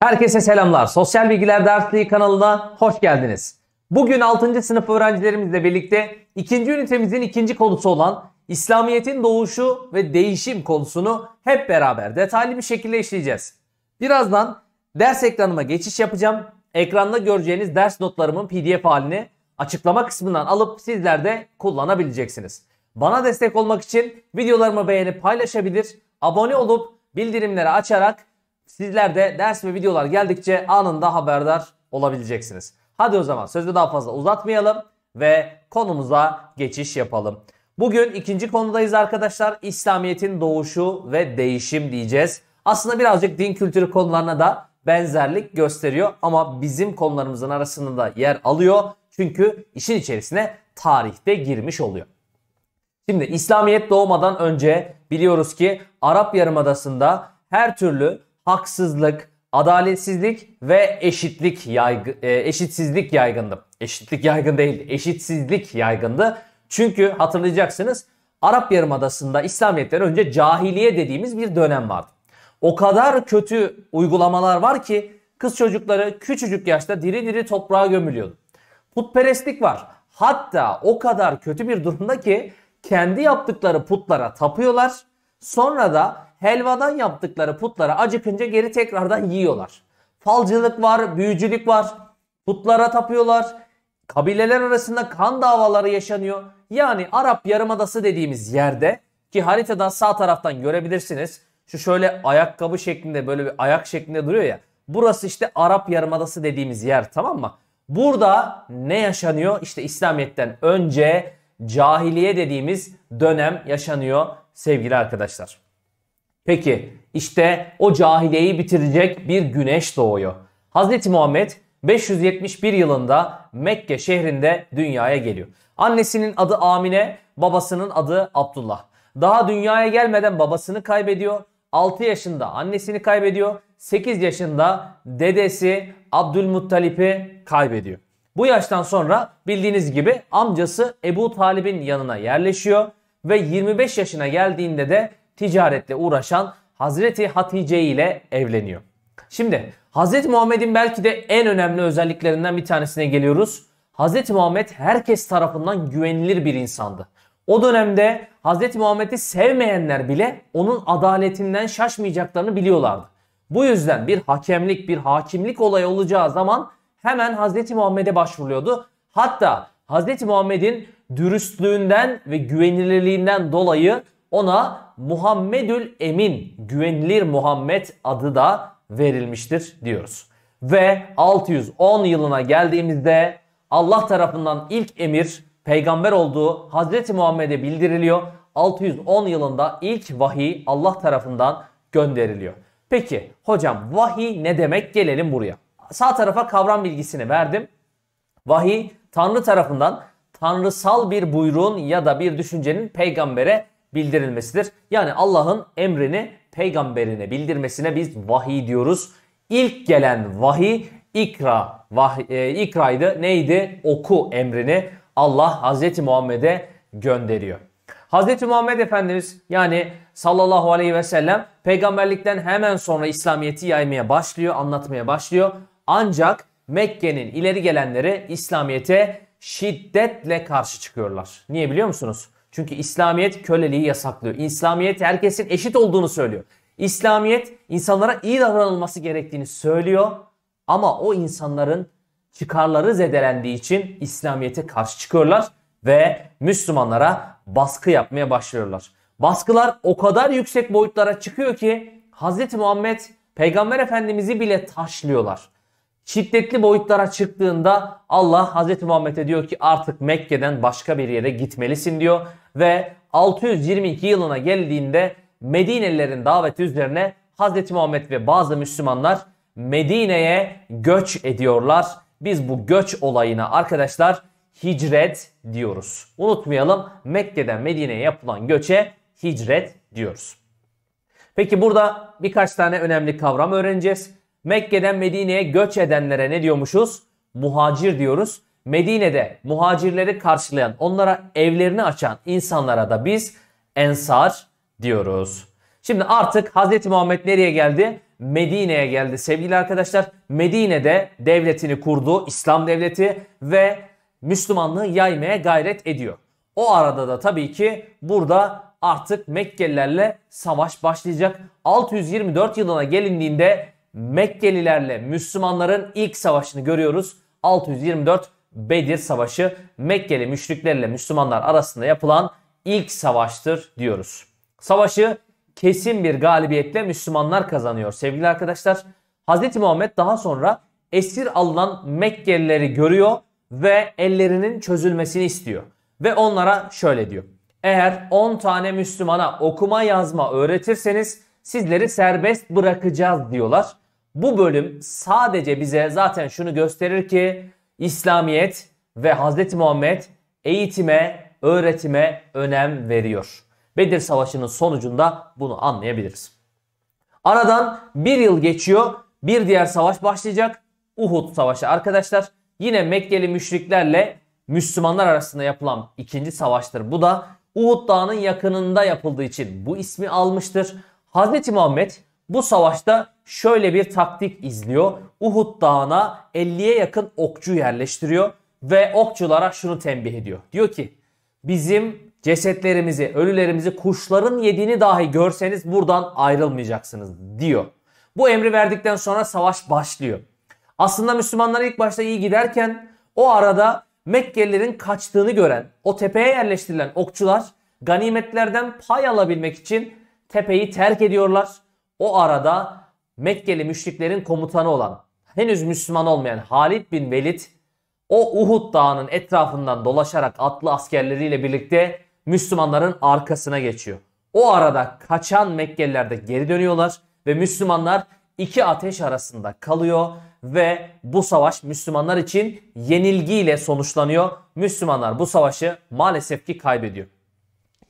Herkese selamlar. Sosyal Bilgiler Dersliği kanalına hoş geldiniz. Bugün 6. sınıf öğrencilerimizle birlikte 2. ünitemizin 2. konusu olan İslamiyet'in doğuşu ve değişim konusunu hep beraber detaylı bir şekilde işleyeceğiz. Birazdan ders ekranıma geçiş yapacağım. Ekranda göreceğiniz ders notlarımın pdf halini açıklama kısmından alıp sizler de kullanabileceksiniz. Bana destek olmak için videolarımı beğenip paylaşabilir, abone olup bildirimleri açarak Sizler de ders ve videolar geldikçe anında haberdar olabileceksiniz. Hadi o zaman sözü daha fazla uzatmayalım ve konumuza geçiş yapalım. Bugün ikinci konudayız arkadaşlar. İslamiyet'in doğuşu ve değişim diyeceğiz. Aslında birazcık din kültürü konularına da benzerlik gösteriyor ama bizim konularımızın arasında da yer alıyor. Çünkü işin içerisine tarihte girmiş oluyor. Şimdi İslamiyet doğmadan önce biliyoruz ki Arap Yarımadası'nda her türlü haksızlık, adaletsizlik ve eşitlik yaygı, e, eşitsizlik yaygındı. Eşitlik yaygın değil, eşitsizlik yaygındı. Çünkü hatırlayacaksınız Arap Yarımadası'nda İslamiyet'ten önce cahiliye dediğimiz bir dönem vardı. O kadar kötü uygulamalar var ki kız çocukları küçücük yaşta diri diri toprağa gömülüyordu. Putperestlik var. Hatta o kadar kötü bir durumda ki kendi yaptıkları putlara tapıyorlar. Sonra da helvadan yaptıkları putlara acıkınca geri tekrardan yiyorlar. Falcılık var, büyücülük var, putlara tapıyorlar, kabileler arasında kan davaları yaşanıyor. Yani Arap Yarımadası dediğimiz yerde ki haritadan sağ taraftan görebilirsiniz. Şu şöyle ayakkabı şeklinde böyle bir ayak şeklinde duruyor ya. Burası işte Arap Yarımadası dediğimiz yer tamam mı? Burada ne yaşanıyor? İşte İslamiyet'ten önce cahiliye dediğimiz dönem yaşanıyor sevgili arkadaşlar. Peki işte o cahileyi bitirecek bir güneş doğuyor. Hz. Muhammed 571 yılında Mekke şehrinde dünyaya geliyor. Annesinin adı Amine, babasının adı Abdullah. Daha dünyaya gelmeden babasını kaybediyor. 6 yaşında annesini kaybediyor. 8 yaşında dedesi Abdülmuttalip'i kaybediyor. Bu yaştan sonra bildiğiniz gibi amcası Ebu Talib'in yanına yerleşiyor ve 25 yaşına geldiğinde de ticaretle uğraşan Hazreti Hatice ile evleniyor. Şimdi Hazreti Muhammed'in belki de en önemli özelliklerinden bir tanesine geliyoruz. Hazreti Muhammed herkes tarafından güvenilir bir insandı. O dönemde Hazreti Muhammed'i sevmeyenler bile onun adaletinden şaşmayacaklarını biliyorlardı. Bu yüzden bir hakemlik, bir hakimlik olayı olacağı zaman hemen Hazreti Muhammed'e başvuruyordu. Hatta Hazreti Muhammed'in dürüstlüğünden ve güvenilirliğinden dolayı ona Muhammedül Emin, güvenilir Muhammed adı da verilmiştir diyoruz. Ve 610 yılına geldiğimizde Allah tarafından ilk emir peygamber olduğu Hazreti Muhammed'e bildiriliyor. 610 yılında ilk vahiy Allah tarafından gönderiliyor. Peki hocam vahiy ne demek? Gelelim buraya. Sağ tarafa kavram bilgisini verdim. Vahiy Tanrı tarafından tanrısal bir buyruğun ya da bir düşüncenin peygambere bildirilmesidir. Yani Allah'ın emrini peygamberine bildirmesine biz vahiy diyoruz. İlk gelen vahiy ikra. Vah, e, ikraydı neydi? Oku emrini Allah Hazreti Muhammed'e gönderiyor. Hazreti Muhammed Efendimiz yani sallallahu aleyhi ve sellem peygamberlikten hemen sonra İslamiyet'i yaymaya başlıyor, anlatmaya başlıyor. Ancak Mekke'nin ileri gelenleri İslamiyet'e şiddetle karşı çıkıyorlar. Niye biliyor musunuz? Çünkü İslamiyet köleliği yasaklıyor. İslamiyet herkesin eşit olduğunu söylüyor. İslamiyet insanlara iyi davranılması gerektiğini söylüyor. Ama o insanların çıkarları zedelendiği için İslamiyet'e karşı çıkıyorlar ve Müslümanlara baskı yapmaya başlıyorlar. Baskılar o kadar yüksek boyutlara çıkıyor ki Hz. Muhammed Peygamber Efendimiz'i bile taşlıyorlar şiddetli boyutlara çıktığında Allah Hz. Muhammed'e diyor ki artık Mekke'den başka bir yere gitmelisin diyor. Ve 622 yılına geldiğinde Medinelilerin daveti üzerine Hz. Muhammed ve bazı Müslümanlar Medine'ye göç ediyorlar. Biz bu göç olayına arkadaşlar hicret diyoruz. Unutmayalım Mekke'den Medine'ye yapılan göçe hicret diyoruz. Peki burada birkaç tane önemli kavram öğreneceğiz. Mekke'den Medine'ye göç edenlere ne diyormuşuz? Muhacir diyoruz. Medine'de muhacirleri karşılayan, onlara evlerini açan insanlara da biz ensar diyoruz. Şimdi artık Hazreti Muhammed nereye geldi? Medine'ye geldi sevgili arkadaşlar. Medine'de devletini kurdu, İslam devleti ve Müslümanlığı yaymaya gayret ediyor. O arada da tabii ki burada artık Mekkelilerle savaş başlayacak. 624 yılına gelindiğinde Mekkelilerle Müslümanların ilk savaşını görüyoruz. 624 Bedir Savaşı Mekkeli müşriklerle Müslümanlar arasında yapılan ilk savaştır diyoruz. Savaşı kesin bir galibiyetle Müslümanlar kazanıyor sevgili arkadaşlar. Hz. Muhammed daha sonra esir alınan Mekkelileri görüyor ve ellerinin çözülmesini istiyor. Ve onlara şöyle diyor. Eğer 10 tane Müslümana okuma yazma öğretirseniz sizleri serbest bırakacağız diyorlar. Bu bölüm sadece bize zaten şunu gösterir ki İslamiyet ve Hz. Muhammed eğitime, öğretime önem veriyor. Bedir Savaşı'nın sonucunda bunu anlayabiliriz. Aradan bir yıl geçiyor. Bir diğer savaş başlayacak. Uhud Savaşı arkadaşlar. Yine Mekkeli müşriklerle Müslümanlar arasında yapılan ikinci savaştır. Bu da Uhud Dağı'nın yakınında yapıldığı için bu ismi almıştır. Hz. Muhammed bu savaşta şöyle bir taktik izliyor. Uhud Dağı'na 50'ye yakın okçu yerleştiriyor ve okçulara şunu tembih ediyor. Diyor ki bizim cesetlerimizi, ölülerimizi kuşların yediğini dahi görseniz buradan ayrılmayacaksınız diyor. Bu emri verdikten sonra savaş başlıyor. Aslında Müslümanlar ilk başta iyi giderken o arada Mekkelilerin kaçtığını gören, o tepeye yerleştirilen okçular ganimetlerden pay alabilmek için tepeyi terk ediyorlar o arada Mekkeli müşriklerin komutanı olan henüz Müslüman olmayan Halid bin Velid o Uhud dağının etrafından dolaşarak atlı askerleriyle birlikte Müslümanların arkasına geçiyor. O arada kaçan Mekkeliler de geri dönüyorlar ve Müslümanlar iki ateş arasında kalıyor ve bu savaş Müslümanlar için yenilgiyle sonuçlanıyor. Müslümanlar bu savaşı maalesef ki kaybediyor.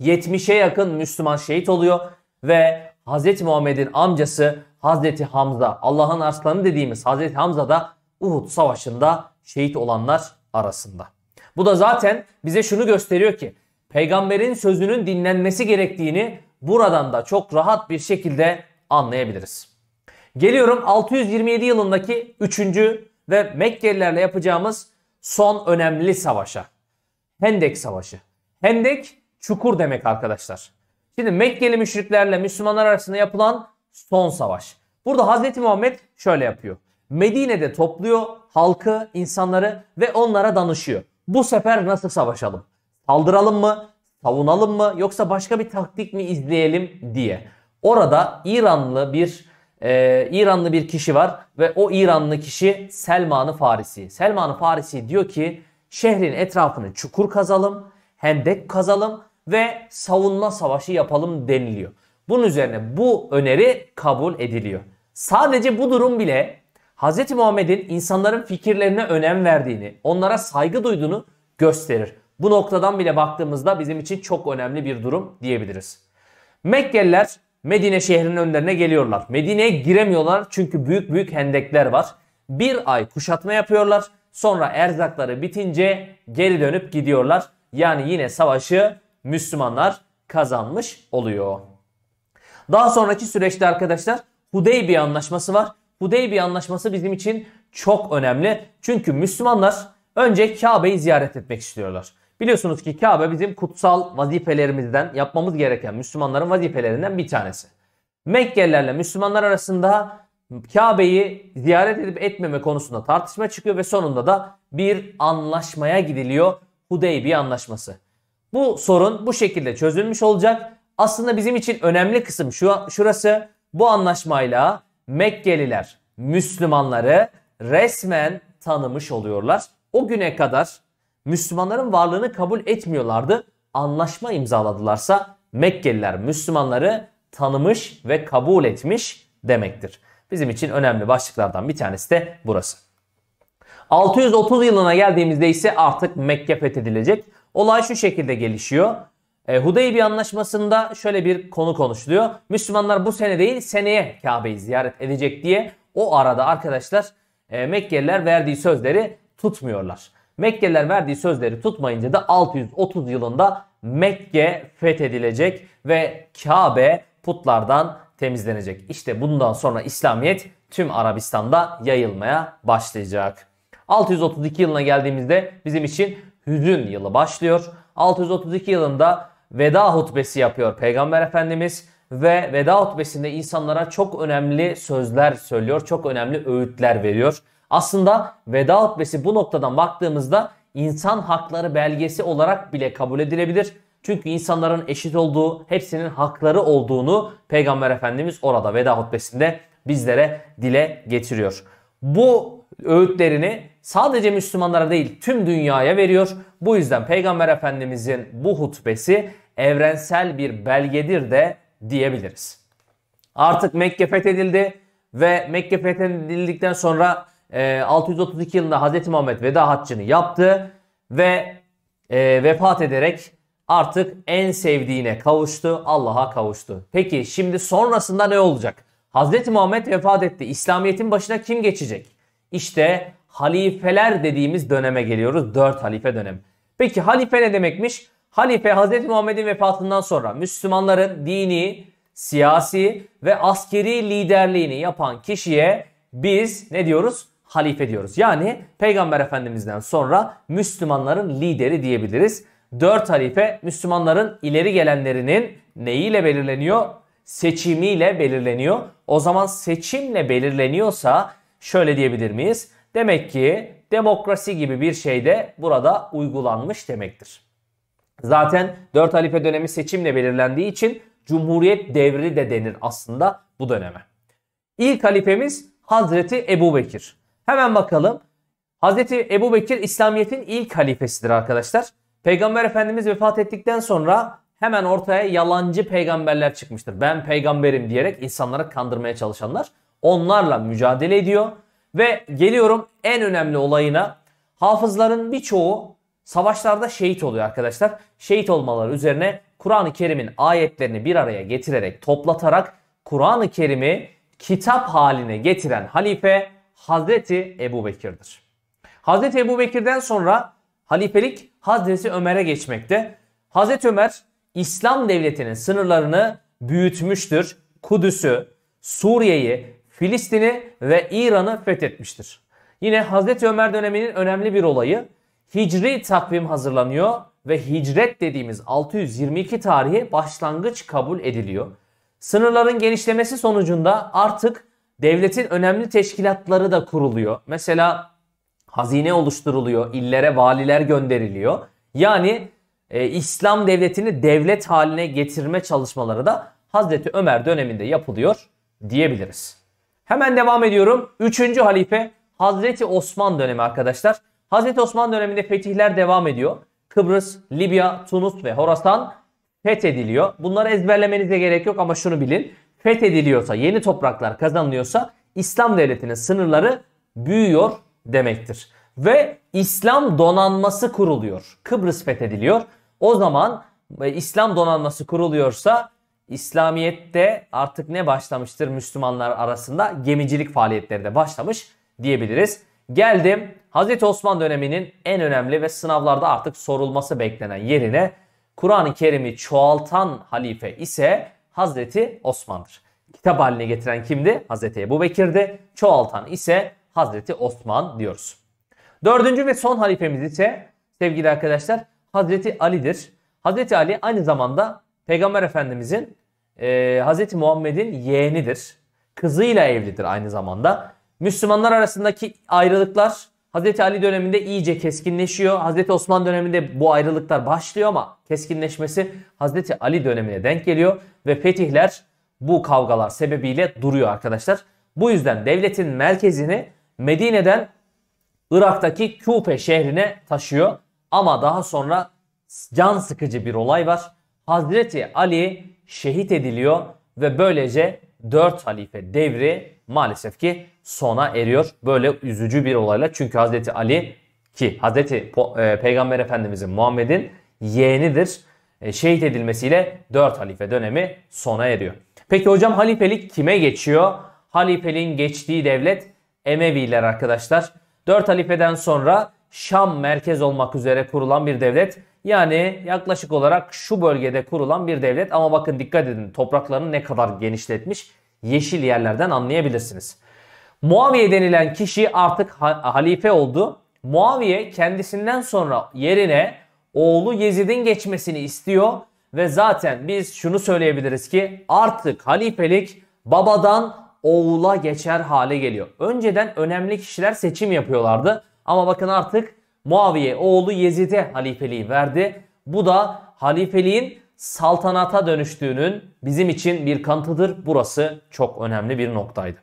70'e yakın Müslüman şehit oluyor ve Hazreti Muhammed'in amcası Hazreti Hamza, Allah'ın arslanı dediğimiz Hazreti Hamza da Uhud Savaşı'nda şehit olanlar arasında. Bu da zaten bize şunu gösteriyor ki peygamberin sözünün dinlenmesi gerektiğini buradan da çok rahat bir şekilde anlayabiliriz. Geliyorum 627 yılındaki 3. ve Mekkelilerle yapacağımız son önemli savaşa. Hendek Savaşı. Hendek çukur demek arkadaşlar. Şimdi Mekkeli müşriklerle Müslümanlar arasında yapılan son savaş. Burada Hazreti Muhammed şöyle yapıyor. Medine'de topluyor halkı, insanları ve onlara danışıyor. Bu sefer nasıl savaşalım? Saldıralım mı? Savunalım mı? Yoksa başka bir taktik mi izleyelim diye. Orada İranlı bir e, İranlı bir kişi var ve o İranlı kişi Selman-ı Farisi. Selman-ı Farisi diyor ki şehrin etrafını çukur kazalım, hendek kazalım ve savunma savaşı yapalım deniliyor. Bunun üzerine bu öneri kabul ediliyor. Sadece bu durum bile Hz. Muhammed'in insanların fikirlerine önem verdiğini, onlara saygı duyduğunu gösterir. Bu noktadan bile baktığımızda bizim için çok önemli bir durum diyebiliriz. Mekkeliler Medine şehrinin önlerine geliyorlar. Medine'ye giremiyorlar çünkü büyük büyük hendekler var. Bir ay kuşatma yapıyorlar. Sonra erzakları bitince geri dönüp gidiyorlar. Yani yine savaşı Müslümanlar kazanmış oluyor. Daha sonraki süreçte arkadaşlar Hudeybiye Anlaşması var. Hudeybiye Anlaşması bizim için çok önemli. Çünkü Müslümanlar önce Kabe'yi ziyaret etmek istiyorlar. Biliyorsunuz ki Kabe bizim kutsal vazifelerimizden yapmamız gereken Müslümanların vazifelerinden bir tanesi. Mekkelilerle Müslümanlar arasında Kabe'yi ziyaret edip etmeme konusunda tartışma çıkıyor ve sonunda da bir anlaşmaya gidiliyor. Hudeybiye Anlaşması. Bu sorun bu şekilde çözülmüş olacak. Aslında bizim için önemli kısım şu şurası. Bu anlaşmayla Mekkeliler Müslümanları resmen tanımış oluyorlar. O güne kadar Müslümanların varlığını kabul etmiyorlardı. Anlaşma imzaladılarsa Mekkeliler Müslümanları tanımış ve kabul etmiş demektir. Bizim için önemli başlıklardan bir tanesi de burası. 630 yılına geldiğimizde ise artık Mekke fethedilecek. Olay şu şekilde gelişiyor. E, Hudeybiye Anlaşması'nda şöyle bir konu konuşuluyor. Müslümanlar bu sene değil seneye Kabe'yi ziyaret edecek diye o arada arkadaşlar e, Mekkeliler verdiği sözleri tutmuyorlar. Mekkeliler verdiği sözleri tutmayınca da 630 yılında Mekke fethedilecek ve Kabe putlardan temizlenecek. İşte bundan sonra İslamiyet tüm Arabistan'da yayılmaya başlayacak. 632 yılına geldiğimizde bizim için hüzün yılı başlıyor. 632 yılında veda hutbesi yapıyor Peygamber Efendimiz ve veda hutbesinde insanlara çok önemli sözler söylüyor, çok önemli öğütler veriyor. Aslında veda hutbesi bu noktadan baktığımızda insan hakları belgesi olarak bile kabul edilebilir. Çünkü insanların eşit olduğu, hepsinin hakları olduğunu Peygamber Efendimiz orada veda hutbesinde bizlere dile getiriyor. Bu öğütlerini sadece Müslümanlara değil tüm dünyaya veriyor. Bu yüzden Peygamber Efendimizin bu hutbesi evrensel bir belgedir de diyebiliriz. Artık Mekke fethedildi ve Mekke fethedildikten sonra 632 e, yılında Hazreti Muhammed veda haccını yaptı ve e, vefat ederek artık en sevdiğine kavuştu, Allah'a kavuştu. Peki şimdi sonrasında ne olacak? Hazreti Muhammed vefat etti. İslamiyet'in başına kim geçecek? İşte halifeler dediğimiz döneme geliyoruz. Dört halife dönemi. Peki halife ne demekmiş? Halife Hz. Muhammed'in vefatından sonra Müslümanların dini, siyasi ve askeri liderliğini yapan kişiye biz ne diyoruz? Halife diyoruz. Yani Peygamber Efendimiz'den sonra Müslümanların lideri diyebiliriz. Dört halife Müslümanların ileri gelenlerinin neyiyle belirleniyor? Seçimiyle belirleniyor. O zaman seçimle belirleniyorsa Şöyle diyebilir miyiz? Demek ki demokrasi gibi bir şey de burada uygulanmış demektir. Zaten 4 halife dönemi seçimle belirlendiği için Cumhuriyet devri de denir aslında bu döneme. İlk halifemiz Hazreti Ebu Bekir. Hemen bakalım. Hazreti Ebu Bekir İslamiyet'in ilk halifesidir arkadaşlar. Peygamber Efendimiz vefat ettikten sonra hemen ortaya yalancı peygamberler çıkmıştır. Ben peygamberim diyerek insanlara kandırmaya çalışanlar onlarla mücadele ediyor. Ve geliyorum en önemli olayına. Hafızların birçoğu savaşlarda şehit oluyor arkadaşlar. Şehit olmaları üzerine Kur'an-ı Kerim'in ayetlerini bir araya getirerek, toplatarak Kur'an-ı Kerim'i kitap haline getiren halife Hazreti Ebu Bekir'dir. Hazreti Ebu Bekir'den sonra halifelik Hazreti Ömer'e geçmekte. Hazreti Ömer İslam devletinin sınırlarını büyütmüştür. Kudüs'ü, Suriye'yi, Filistin'i ve İran'ı fethetmiştir. Yine Hazreti Ömer döneminin önemli bir olayı Hicri takvim hazırlanıyor ve hicret dediğimiz 622 tarihi başlangıç kabul ediliyor. Sınırların genişlemesi sonucunda artık devletin önemli teşkilatları da kuruluyor. Mesela hazine oluşturuluyor, illere valiler gönderiliyor. Yani e, İslam devletini devlet haline getirme çalışmaları da Hazreti Ömer döneminde yapılıyor diyebiliriz. Hemen devam ediyorum. Üçüncü halife Hazreti Osman dönemi arkadaşlar. Hazreti Osman döneminde fetihler devam ediyor. Kıbrıs, Libya, Tunus ve Horasan fethediliyor. Bunları ezberlemenize gerek yok ama şunu bilin. Fethediliyorsa, yeni topraklar kazanılıyorsa İslam devletinin sınırları büyüyor demektir. Ve İslam donanması kuruluyor. Kıbrıs fethediliyor. O zaman e, İslam donanması kuruluyorsa İslamiyet'te artık ne başlamıştır Müslümanlar arasında? Gemicilik faaliyetleri de başlamış diyebiliriz. Geldim Hazreti Osman döneminin en önemli ve sınavlarda artık sorulması beklenen yerine Kur'an-ı Kerim'i çoğaltan halife ise Hazreti Osman'dır. Kitap haline getiren kimdi? Hazreti Ebu Bekir'di. Çoğaltan ise Hazreti Osman diyoruz. Dördüncü ve son halifemiz ise sevgili arkadaşlar Hazreti Ali'dir. Hazreti Ali aynı zamanda Peygamber Efendimizin e, Hz. Muhammed'in yeğenidir. Kızıyla evlidir aynı zamanda. Müslümanlar arasındaki ayrılıklar Hazreti Ali döneminde iyice keskinleşiyor. Hazreti Osman döneminde bu ayrılıklar başlıyor ama keskinleşmesi Hazreti Ali dönemine denk geliyor. Ve fetihler bu kavgalar sebebiyle duruyor arkadaşlar. Bu yüzden devletin merkezini Medine'den Irak'taki Küfe şehrine taşıyor. Ama daha sonra can sıkıcı bir olay var. Hazreti Ali şehit ediliyor ve böylece 4 halife devri maalesef ki sona eriyor. Böyle üzücü bir olayla çünkü Hazreti Ali ki Hazreti e, Peygamber Efendimizin Muhammed'in yeğenidir. E, şehit edilmesiyle 4 halife dönemi sona eriyor. Peki hocam halifelik kime geçiyor? Halifeliğin geçtiği devlet Emeviler arkadaşlar. 4 halifeden sonra Şam merkez olmak üzere kurulan bir devlet yani yaklaşık olarak şu bölgede kurulan bir devlet ama bakın dikkat edin topraklarını ne kadar genişletmiş yeşil yerlerden anlayabilirsiniz. Muaviye denilen kişi artık halife oldu. Muaviye kendisinden sonra yerine oğlu Yezid'in geçmesini istiyor ve zaten biz şunu söyleyebiliriz ki artık halifelik babadan oğula geçer hale geliyor. Önceden önemli kişiler seçim yapıyorlardı ama bakın artık Muaviye oğlu Yezid'e halifeliği verdi. Bu da halifeliğin saltanata dönüştüğünün bizim için bir kanıtıdır. Burası çok önemli bir noktaydı.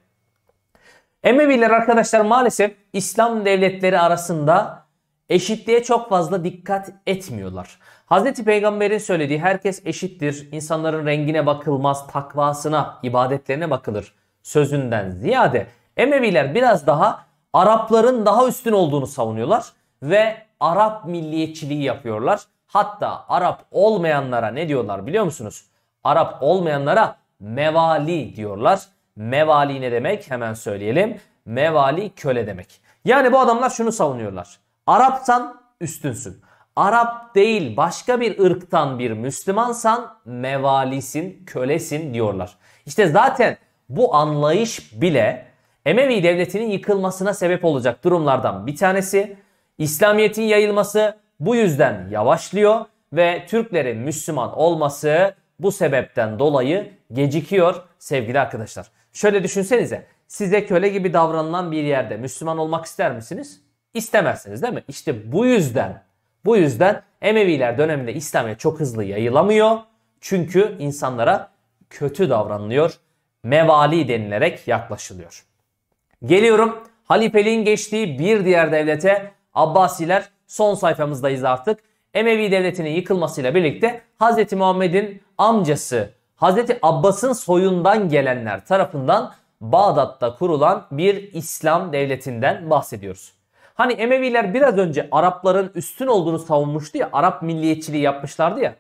Emeviler arkadaşlar maalesef İslam devletleri arasında eşitliğe çok fazla dikkat etmiyorlar. Hazreti Peygamber'in söylediği herkes eşittir, insanların rengine bakılmaz, takvasına, ibadetlerine bakılır sözünden ziyade Emeviler biraz daha Arapların daha üstün olduğunu savunuyorlar ve Arap milliyetçiliği yapıyorlar. Hatta Arap olmayanlara ne diyorlar biliyor musunuz? Arap olmayanlara mevali diyorlar. Mevali ne demek? Hemen söyleyelim. Mevali köle demek. Yani bu adamlar şunu savunuyorlar. Arapsan üstünsün. Arap değil başka bir ırktan bir Müslümansan mevalisin, kölesin diyorlar. İşte zaten bu anlayış bile Emevi devletinin yıkılmasına sebep olacak durumlardan bir tanesi. İslamiyet'in yayılması bu yüzden yavaşlıyor ve Türklerin Müslüman olması bu sebepten dolayı gecikiyor sevgili arkadaşlar. Şöyle düşünsenize size köle gibi davranılan bir yerde Müslüman olmak ister misiniz? İstemezsiniz değil mi? İşte bu yüzden bu yüzden Emeviler döneminde İslamiyet çok hızlı yayılamıyor. Çünkü insanlara kötü davranılıyor. Mevali denilerek yaklaşılıyor. Geliyorum halifeliğin geçtiği bir diğer devlete Abbasiler son sayfamızdayız artık. Emevi devletinin yıkılmasıyla birlikte Hz. Muhammed'in amcası Hz. Abbas'ın soyundan gelenler tarafından Bağdat'ta kurulan bir İslam devletinden bahsediyoruz. Hani Emeviler biraz önce Arapların üstün olduğunu savunmuştu ya, Arap milliyetçiliği yapmışlardı ya.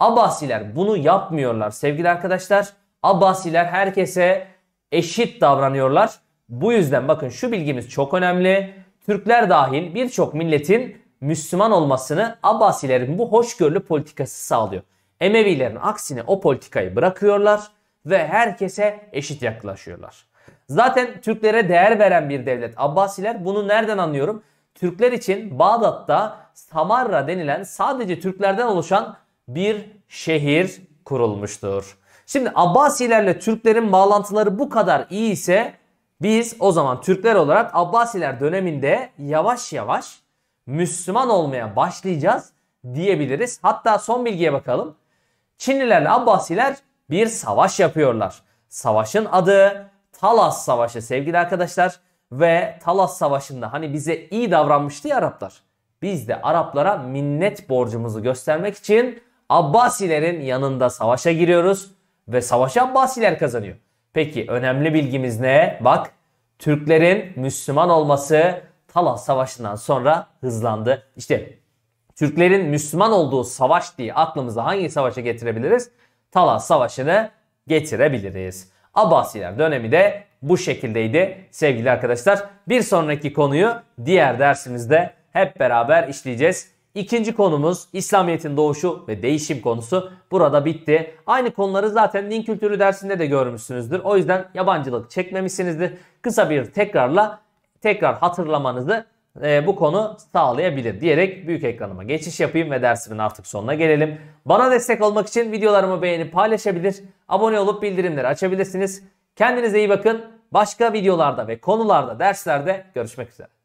Abbasiler bunu yapmıyorlar sevgili arkadaşlar. Abbasiler herkese eşit davranıyorlar. Bu yüzden bakın şu bilgimiz çok önemli. Türkler dahil birçok milletin Müslüman olmasını Abbasilerin bu hoşgörülü politikası sağlıyor. Emevilerin aksine o politikayı bırakıyorlar ve herkese eşit yaklaşıyorlar. Zaten Türklere değer veren bir devlet Abbasiler bunu nereden anlıyorum? Türkler için Bağdat'ta Samarra denilen sadece Türklerden oluşan bir şehir kurulmuştur. Şimdi Abbasilerle Türklerin bağlantıları bu kadar iyi ise biz o zaman Türkler olarak Abbasiler döneminde yavaş yavaş Müslüman olmaya başlayacağız diyebiliriz. Hatta son bilgiye bakalım. Çinlilerle Abbasiler bir savaş yapıyorlar. Savaşın adı Talas Savaşı sevgili arkadaşlar. Ve Talas Savaşı'nda hani bize iyi davranmıştı ya Araplar. Biz de Araplara minnet borcumuzu göstermek için Abbasilerin yanında savaşa giriyoruz ve savaşı Abbasiler kazanıyor. Peki önemli bilgimiz ne? Bak Türklerin Müslüman olması Talas Savaşı'ndan sonra hızlandı. İşte Türklerin Müslüman olduğu savaş diye aklımıza hangi savaşa getirebiliriz? Talas Savaşı'nı getirebiliriz. Abbasiler dönemi de bu şekildeydi sevgili arkadaşlar. Bir sonraki konuyu diğer dersimizde hep beraber işleyeceğiz. İkinci konumuz İslamiyet'in doğuşu ve değişim konusu burada bitti. Aynı konuları zaten din kültürü dersinde de görmüşsünüzdür. O yüzden yabancılık çekmemişsinizdir. Kısa bir tekrarla tekrar hatırlamanızı e, bu konu sağlayabilir diyerek büyük ekranıma geçiş yapayım ve dersimin artık sonuna gelelim. Bana destek olmak için videolarımı beğenip paylaşabilir, abone olup bildirimleri açabilirsiniz. Kendinize iyi bakın. Başka videolarda ve konularda, derslerde görüşmek üzere.